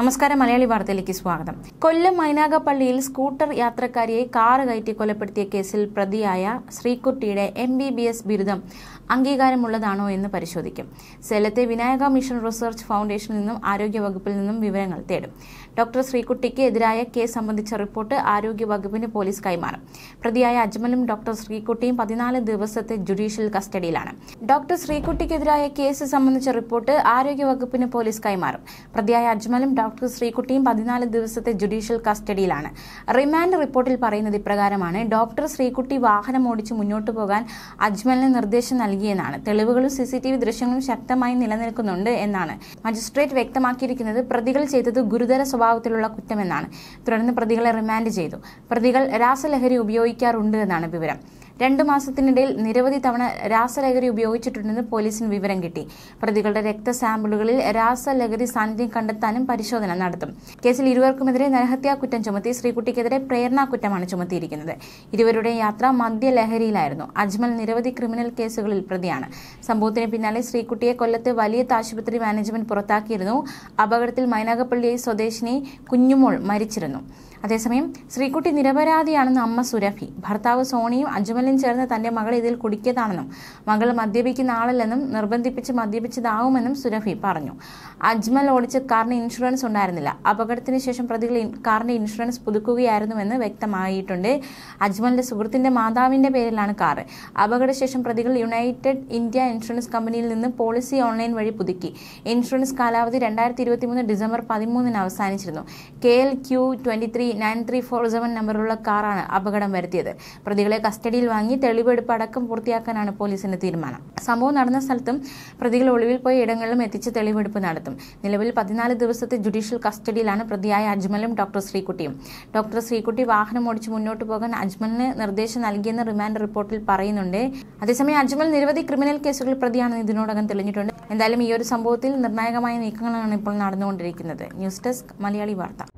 നമസ്കാരം മലയാളി വാർത്തയിലേക്ക് സ്വാഗതം കൊല്ലം മൈനാഗപ്പള്ളിയിൽ സ്കൂട്ടർ യാത്രക്കാരിയെ കാറ് കയറ്റി കൊലപ്പെടുത്തിയ കേസിൽ പ്രതിയായ ശ്രീകുട്ടിയുടെ എം ബി ബി എസ് ബിരുദം അംഗീകാരമുള്ളതാണോ എന്ന് പരിശോധിക്കും സേലത്തെ വിനായക മിഷൻ റിസർച്ച് ഫൗണ്ടേഷനിൽ നിന്നും ആരോഗ്യവകുപ്പിൽ നിന്നും വിവരങ്ങൾ തേടും ഡോക്ടർ ശ്രീകുട്ടിക്ക് എതിരായ കേസ് സംബന്ധിച്ച റിപ്പോർട്ട് ആരോഗ്യവകുപ്പിന് പോലീസ് കൈമാറും പ്രതിയായ അജ്മലും ഡോക്ടർ ശ്രീകുട്ടിയും പതിനാല് ദിവസത്തെ ജുഡീഷ്യൽ കസ്റ്റഡിയിലാണ് ഡോക്ടർ ശ്രീകുട്ടിക്കെതിരായ കേസ് സംബന്ധിച്ച റിപ്പോർട്ട് ആരോഗ്യവകുപ്പിന് പോലീസ് കൈമാറും പ്രതിയായ അജ്മലും ഡോക്ടർ ശ്രീകുട്ടിയും പതിനാല് ദിവസത്തെ ജുഡീഷ്യൽ കസ്റ്റഡിയിലാണ് റിമാൻഡ് റിപ്പോർട്ടിൽ പറയുന്നത് ഇപ്രകാരമാണ് ഡോക്ടർ ശ്രീകുട്ടി വാഹനം ഓടിച്ച് മുന്നോട്ട് പോകാൻ അജ്മലിന് നിർദ്ദേശം നൽകിയെന്നാണ് തെളിവുകളും സി സി ടി വി ദൃശ്യങ്ങളും ശക്തമായി നിലനിൽക്കുന്നുണ്ട് എന്നാണ് മജിസ്ട്രേറ്റ് വ്യക്തമാക്കിയിരിക്കുന്നത് പ്രതികൾ ചെയ്തത് ഗുരുതര സ്വഭാവത്തിലുള്ള കുറ്റമെന്നാണ് തുടർന്ന് പ്രതികളെ റിമാൻഡ് ചെയ്തു പ്രതികൾ രാസലഹരി ഉപയോഗിക്കാറുണ്ട് എന്നാണ് വിവരം രണ്ടു മാസത്തിനിടയിൽ നിരവധി തവണ രാസലഹരി ഉപയോഗിച്ചിട്ടുണ്ടെന്ന് പോലീസിന് വിവരം കിട്ടി പ്രതികളുടെ രക്ത സാമ്പിളുകളിൽ രാസലഹരി സാന്നിധ്യം കണ്ടെത്താനും പരിശോധന നടത്തും കേസിൽ ഇരുവർക്കുമെതിരെ നരഹത്യാ കുറ്റം ചുമത്തി ശ്രീകുട്ടിക്കെതിരെ പ്രേരണാ കുറ്റമാണ് ചുമത്തിയിരിക്കുന്നത് ഇരുവരുടെ യാത്ര മദ്യലഹരിയിലായിരുന്നു അജ്മൽ നിരവധി ക്രിമിനൽ കേസുകളിൽ പ്രതിയാണ് സംഭവത്തിന് പിന്നാലെ ശ്രീകുട്ടിയെ കൊല്ലത്ത് വലിയ താശുപത്രി മാനേജ്മെന്റ് പുറത്താക്കിയിരുന്നു അപകടത്തിൽ മൈനാഗപ്പള്ളി സ്വദേശിനി കുഞ്ഞുമോൾ മരിച്ചിരുന്നു അതേസമയം ശ്രീകുട്ടി നിരപരാധിയാണെന്ന് അമ്മ സുരഭി ഭർത്താവ് സോണിയും അജ്മലിന് ആദ്യം ചേർന്ന് തന്റെ മകൾ ഇതിൽ കുടിക്കിയതാണെന്നും മകൾ മദ്യപിക്കുന്ന ആളല്ലെന്നും നിർബന്ധിപ്പിച്ച് മദ്യപിച്ചതാവുമെന്നും സുരഭി പറഞ്ഞു അജ്മൽ ഓടിച്ച് കാറിന് ഇൻഷുറൻസ് ഉണ്ടായിരുന്നില്ല അപകടത്തിന് ശേഷം പ്രതികൾ കാറിന്റെ ഇൻഷുറൻസ് പുതുക്കുകയായിരുന്നുവെന്ന് വ്യക്തമായിട്ടുണ്ട് അജ്മലിന്റെ സുഹൃത്തിന്റെ മാതാവിന്റെ പേരിലാണ് കാർ അപകടശേഷം പ്രതികൾ യുണൈറ്റഡ് ഇന്ത്യ ഇൻഷുറൻസ് കമ്പനിയിൽ നിന്ന് പോളിസി ഓൺലൈൻ വഴി പുതുക്കി ഇൻഷുറൻസ് കാലാവധി രണ്ടായിരത്തി ഇരുപത്തി മൂന്ന് ഡിസംബർ പതിമൂന്നിന് അവസാനിച്ചിരുന്നു K L Q twenty three nine three four seven നമ്പറുള്ള കാറാണ് അപകടം വരുത്തിയത് പ്രതികളെ കസ്റ്റഡിയിൽ വാങ്ങി തെളിവെടുപ്പ് അടക്കം പൂർത്തിയാക്കാനാണ് പോലീസിന്റെ തീരുമാനം സംഭവം നടന്ന സ്ഥലത്തും പ്രതികൾ ഒളിവിൽ പോയ ഇടങ്ങളിലും എത്തിച്ച് തെളിവെടുപ്പ് നടത്തും നിലവിൽ പതിനാല് ദിവസത്തെ ജുഡീഷ്യൽ കസ്റ്റഡിയിലാണ് പ്രതിയായ അജ്മലും ഡോക്ടർ ശ്രീകുട്ടിയും ഡോക്ടർ ശ്രീകുട്ടി വാഹനം ഓടിച്ച് മുന്നോട്ട് പോകാൻ അജ്മലിന് നിർദ്ദേശം നൽകിയെന്ന് റിമാൻഡ് റിപ്പോർട്ടിൽ പറയുന്നുണ്ട് അതേസമയം അജ്മൽ നിരവധി ക്രിമിനൽ കേസുകളിൽ പ്രതിയാണെന്ന് ഇതിനോടകം തെളിഞ്ഞിട്ടുണ്ട് എന്തായാലും ഈ ഒരു സംഭവത്തിൽ നിർണായകമായ നീക്കങ്ങളാണ് ഇപ്പോൾ നടന്നുകൊണ്ടിരിക്കുന്നത് ന്യൂസ് ഡെസ്ക് മലയാളി വാർത്ത